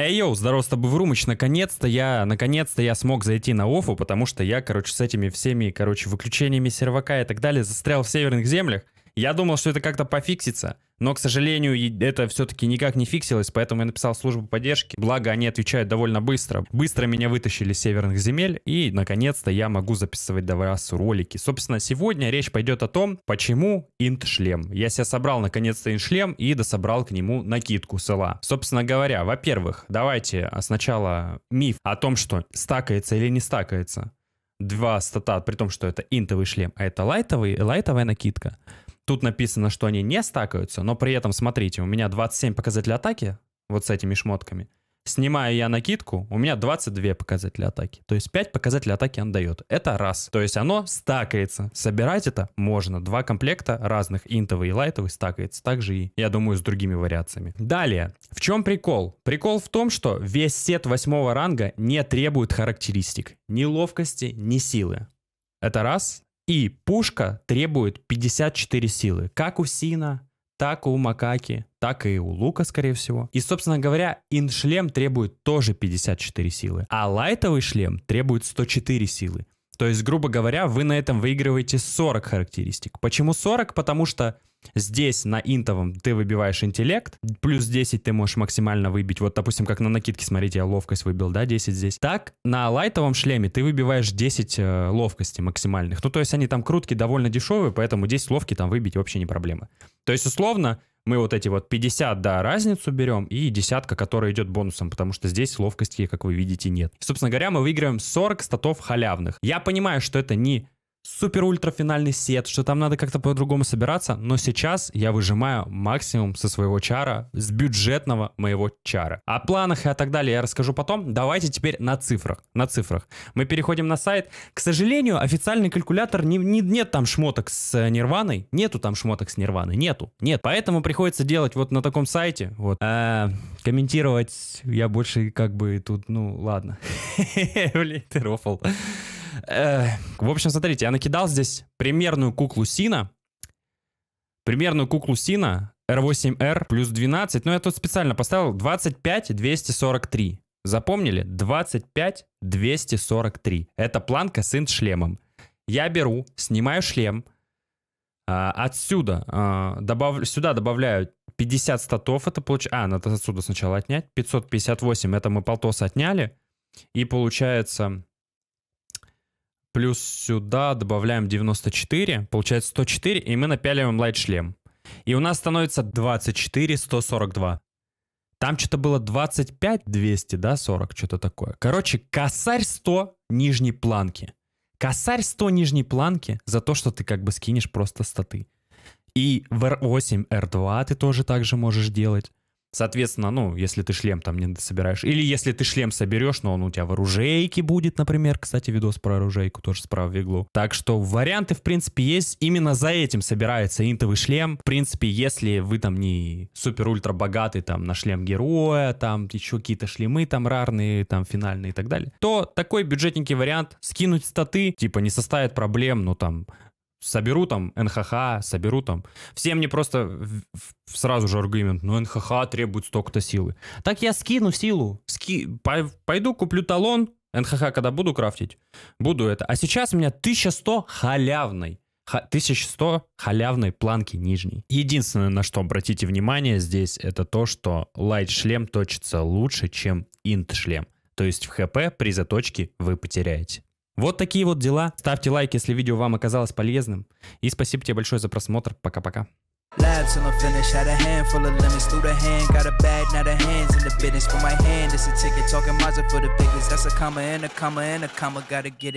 Эй, йоу, здорово, с тобой Врумыч, наконец-то я, наконец-то я смог зайти на Офу, потому что я, короче, с этими всеми, короче, выключениями сервака и так далее застрял в северных землях. Я думал, что это как-то пофиксится. Но, к сожалению, это все-таки никак не фиксилось, поэтому я написал службу поддержки. Благо, они отвечают довольно быстро. Быстро меня вытащили с северных земель, и, наконец-то, я могу записывать до вас ролики. Собственно, сегодня речь пойдет о том, почему инт-шлем. Я себе собрал, наконец-то, инт-шлем и дособрал к нему накидку села. Собственно говоря, во-первых, давайте а, сначала миф о том, что стакается или не стакается. Два стата, при том, что это интовый шлем, а это лайтовый, лайтовая накидка. Тут написано, что они не стакаются, но при этом, смотрите, у меня 27 показателей атаки, вот с этими шмотками. Снимаю я накидку, у меня 22 показателя атаки. То есть 5 показателей атаки он дает. Это раз. То есть оно стакается. Собирать это можно. Два комплекта разных, интовый и лайтовый, стакается. Также и, я думаю, с другими вариациями. Далее. В чем прикол? Прикол в том, что весь сет восьмого ранга не требует характеристик. Ни ловкости, ни силы. Это раз. И пушка требует 54 силы, как у Сина, так и у Макаки, так и у Лука, скорее всего. И, собственно говоря, иншлем требует тоже 54 силы, а лайтовый шлем требует 104 силы. То есть, грубо говоря, вы на этом выигрываете 40 характеристик. Почему 40? Потому что здесь на интовом ты выбиваешь интеллект, плюс 10 ты можешь максимально выбить. Вот, допустим, как на накидке, смотрите, я ловкость выбил, да, 10 здесь. Так, на лайтовом шлеме ты выбиваешь 10 э, ловкости максимальных. Ну, то есть они там крутки довольно дешевые, поэтому 10 ловки там выбить вообще не проблема. То есть, условно, мы вот эти вот 50, да, разницу берем, и десятка, которая идет бонусом, потому что здесь ловкости, как вы видите, нет. собственно говоря, мы выиграем 40 статов халявных. Я понимаю, что это не супер-ультра-финальный сет, что там надо как-то по-другому собираться, но сейчас я выжимаю максимум со своего чара, с бюджетного моего чара. О планах и так далее я расскажу потом. Давайте теперь на цифрах. На цифрах. Мы переходим на сайт. К сожалению, официальный калькулятор, не, не, нет там шмоток с э, нирваной, нету там шмоток с нирваной, нету, нет. Поэтому приходится делать вот на таком сайте, вот. А, комментировать я больше как бы тут, ну ладно. Блин, ты рофл в общем, смотрите, я накидал здесь примерную куклу Сина. Примерную куклу Сина R8R плюс 12. но ну, я тут специально поставил 25 243. Запомнили? 25 243. Это планка с инт-шлемом. Я беру, снимаю шлем. А, отсюда а, добав... сюда добавляю 50 статов. Это получ... А, надо отсюда сначала отнять. 558. Это мы полтос отняли. И получается плюс сюда добавляем 94, получается 104, и мы напяливаем лайт-шлем. И у нас становится 24 142. Там что-то было 25 200, да, 40, что-то такое. Короче, косарь 100 нижней планки. Косарь 100 нижней планки за то, что ты как бы скинешь просто статы. И в R8, R2 ты тоже так же можешь делать. Соответственно, ну, если ты шлем там не собираешь, или если ты шлем соберешь, но он у тебя в оружейке будет, например, кстати, видос про оружейку тоже справа в иглу. Так что варианты, в принципе, есть. Именно за этим собирается интовый шлем. В принципе, если вы там не супер-ультра богатый там на шлем героя, там еще какие-то шлемы там рарные, там финальные и так далее, то такой бюджетненький вариант скинуть статы, типа не составит проблем, ну там соберу там НХХ, соберу там. Все мне просто сразу же аргумент, ну НХХ требует столько-то силы. Так я скину силу, ски... пойду куплю талон, НХХ когда буду крафтить, буду это. А сейчас у меня 1100 халявной. 1100 халявной планки нижней. Единственное, на что обратите внимание здесь, это то, что лайт-шлем точится лучше, чем инт-шлем. То есть в ХП при заточке вы потеряете. Вот такие вот дела. Ставьте лайк, если видео вам оказалось полезным. И спасибо тебе большое за просмотр. Пока-пока. Lab till I'm finished, had a handful of lemons through the hand, got a bag, now the hands in the business. For my hand, it's a ticket, talking Mazda for the biggest. That's a comma and a comma and a comma, gotta get it.